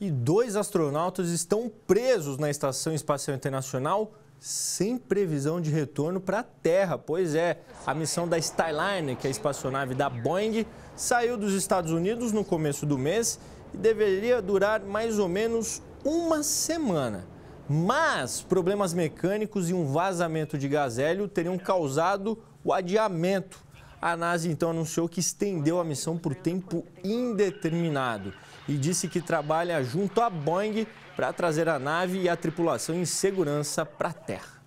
E dois astronautas estão presos na Estação Espacial Internacional sem previsão de retorno para a Terra. Pois é, a missão da Starliner, que é a espaçonave da Boeing, saiu dos Estados Unidos no começo do mês e deveria durar mais ou menos uma semana. Mas problemas mecânicos e um vazamento de gás teriam causado o adiamento. A NASA então anunciou que estendeu a missão por tempo indeterminado e disse que trabalha junto à Boeing para trazer a nave e a tripulação em segurança para a Terra.